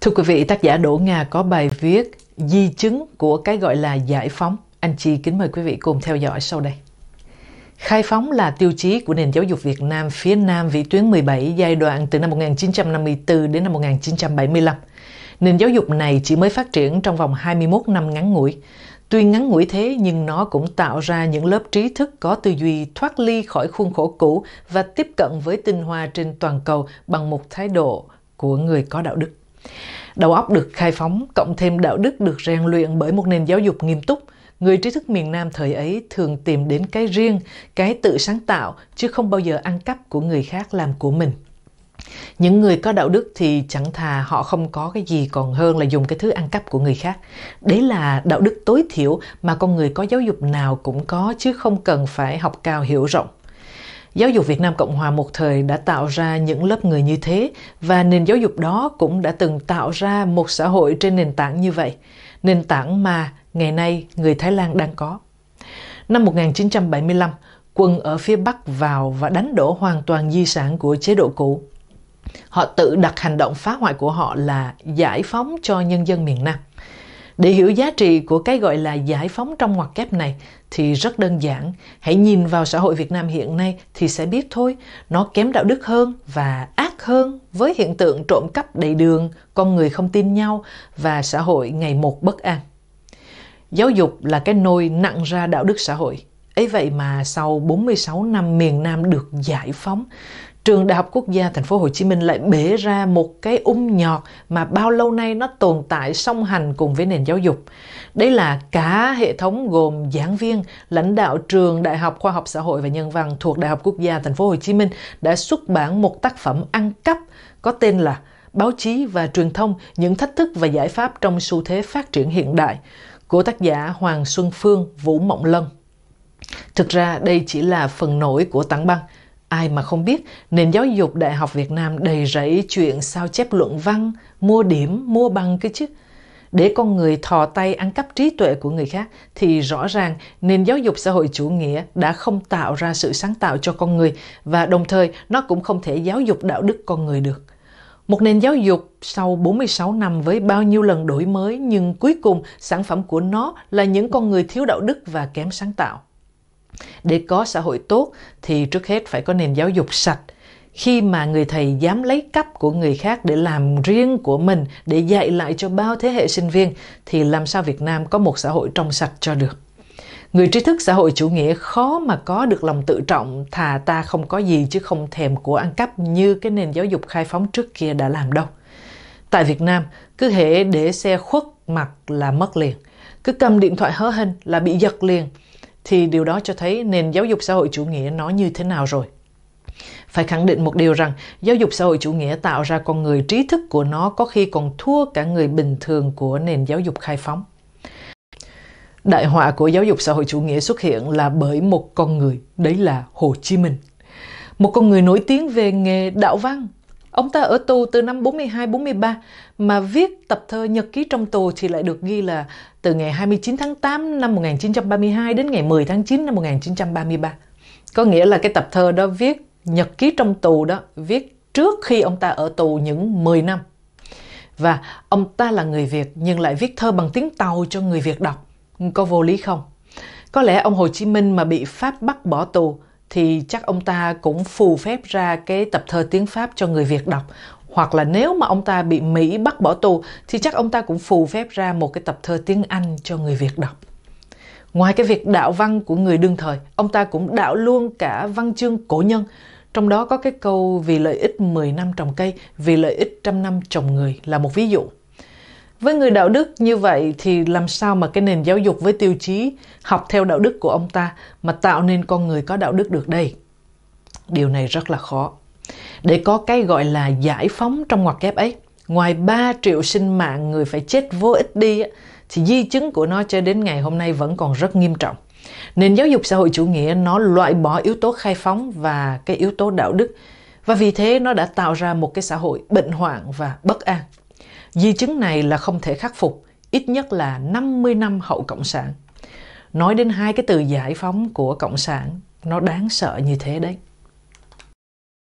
Thưa quý vị, tác giả Đỗ Nga có bài viết Di chứng của cái gọi là giải phóng. Anh chị kính mời quý vị cùng theo dõi sau đây. Khai phóng là tiêu chí của nền giáo dục Việt Nam phía Nam vị tuyến 17 giai đoạn từ năm 1954 đến năm 1975. Nền giáo dục này chỉ mới phát triển trong vòng 21 năm ngắn ngủi. Tuy ngắn ngủi thế nhưng nó cũng tạo ra những lớp trí thức có tư duy thoát ly khỏi khuôn khổ cũ và tiếp cận với tinh hoa trên toàn cầu bằng một thái độ của người có đạo đức. Đầu óc được khai phóng, cộng thêm đạo đức được rèn luyện bởi một nền giáo dục nghiêm túc, người trí thức miền Nam thời ấy thường tìm đến cái riêng, cái tự sáng tạo chứ không bao giờ ăn cắp của người khác làm của mình những người có đạo đức thì chẳng thà họ không có cái gì còn hơn là dùng cái thứ ăn cắp của người khác đấy là đạo đức tối thiểu mà con người có giáo dục nào cũng có chứ không cần phải học cao hiểu rộng giáo dục việt nam cộng hòa một thời đã tạo ra những lớp người như thế và nền giáo dục đó cũng đã từng tạo ra một xã hội trên nền tảng như vậy nền tảng mà ngày nay người thái lan đang có năm 1975 quân ở phía bắc vào và đánh đổ hoàn toàn di sản của chế độ cũ họ tự đặt hành động phá hoại của họ là giải phóng cho nhân dân miền Nam. Để hiểu giá trị của cái gọi là giải phóng trong ngoặc kép này thì rất đơn giản, hãy nhìn vào xã hội Việt Nam hiện nay thì sẽ biết thôi, nó kém đạo đức hơn và ác hơn với hiện tượng trộm cắp đầy đường, con người không tin nhau và xã hội ngày một bất an. Giáo dục là cái nôi nặng ra đạo đức xã hội ấy vậy mà sau 46 năm miền Nam được giải phóng, trường Đại học Quốc gia Thành phố Hồ Chí Minh lại bể ra một cái ung um nhọt mà bao lâu nay nó tồn tại song hành cùng với nền giáo dục. Đấy là cả hệ thống gồm giảng viên, lãnh đạo trường Đại học Khoa học Xã hội và Nhân văn thuộc Đại học Quốc gia Thành phố Hồ Chí Minh đã xuất bản một tác phẩm ăn cắp có tên là Báo chí và truyền thông: những thách thức và giải pháp trong xu thế phát triển hiện đại của tác giả Hoàng Xuân Phương, Vũ Mộng Lân. Thực ra đây chỉ là phần nổi của tảng băng. Ai mà không biết, nền giáo dục Đại học Việt Nam đầy rẫy chuyện sao chép luận văn, mua điểm, mua bằng cái chứ. Để con người thò tay ăn cắp trí tuệ của người khác thì rõ ràng nền giáo dục xã hội chủ nghĩa đã không tạo ra sự sáng tạo cho con người và đồng thời nó cũng không thể giáo dục đạo đức con người được. Một nền giáo dục sau 46 năm với bao nhiêu lần đổi mới nhưng cuối cùng sản phẩm của nó là những con người thiếu đạo đức và kém sáng tạo để có xã hội tốt thì trước hết phải có nền giáo dục sạch khi mà người thầy dám lấy cấp của người khác để làm riêng của mình để dạy lại cho bao thế hệ sinh viên thì làm sao việt nam có một xã hội trong sạch cho được người trí thức xã hội chủ nghĩa khó mà có được lòng tự trọng thà ta không có gì chứ không thèm của ăn cắp như cái nền giáo dục khai phóng trước kia đã làm đâu tại việt nam cứ hễ để xe khuất mặt là mất liền cứ cầm điện thoại hớ hình là bị giật liền thì điều đó cho thấy nền giáo dục xã hội chủ nghĩa nó như thế nào rồi phải khẳng định một điều rằng giáo dục xã hội chủ nghĩa tạo ra con người trí thức của nó có khi còn thua cả người bình thường của nền giáo dục khai phóng đại họa của giáo dục xã hội chủ nghĩa xuất hiện là bởi một con người đấy là hồ chí minh một con người nổi tiếng về nghề đạo văn Ông ta ở tù từ năm 42-43 mà viết tập thơ Nhật ký trong tù thì lại được ghi là từ ngày 29 tháng 8 năm 1932 đến ngày 10 tháng 9 năm 1933. Có nghĩa là cái tập thơ đó viết Nhật ký trong tù đó viết trước khi ông ta ở tù những 10 năm. Và ông ta là người Việt nhưng lại viết thơ bằng tiếng Tàu cho người Việt đọc. Có vô lý không? Có lẽ ông Hồ Chí Minh mà bị Pháp bắt bỏ tù thì chắc ông ta cũng phù phép ra cái tập thơ tiếng Pháp cho người Việt đọc hoặc là nếu mà ông ta bị Mỹ bắt bỏ tù thì chắc ông ta cũng phù phép ra một cái tập thơ tiếng Anh cho người Việt đọc. Ngoài cái việc đạo văn của người đương thời, ông ta cũng đạo luôn cả văn chương cổ nhân, trong đó có cái câu vì lợi ích 10 năm trồng cây, vì lợi ích trăm năm trồng người là một ví dụ. Với người đạo đức như vậy thì làm sao mà cái nền giáo dục với tiêu chí học theo đạo đức của ông ta mà tạo nên con người có đạo đức được đây? Điều này rất là khó. Để có cái gọi là giải phóng trong ngoặc kép ấy, ngoài 3 triệu sinh mạng người phải chết vô ích đi thì di chứng của nó cho đến ngày hôm nay vẫn còn rất nghiêm trọng. Nền giáo dục xã hội chủ nghĩa nó loại bỏ yếu tố khai phóng và cái yếu tố đạo đức và vì thế nó đã tạo ra một cái xã hội bệnh hoạn và bất an. Di chứng này là không thể khắc phục, ít nhất là 50 năm hậu Cộng sản. Nói đến hai cái từ giải phóng của Cộng sản, nó đáng sợ như thế đấy.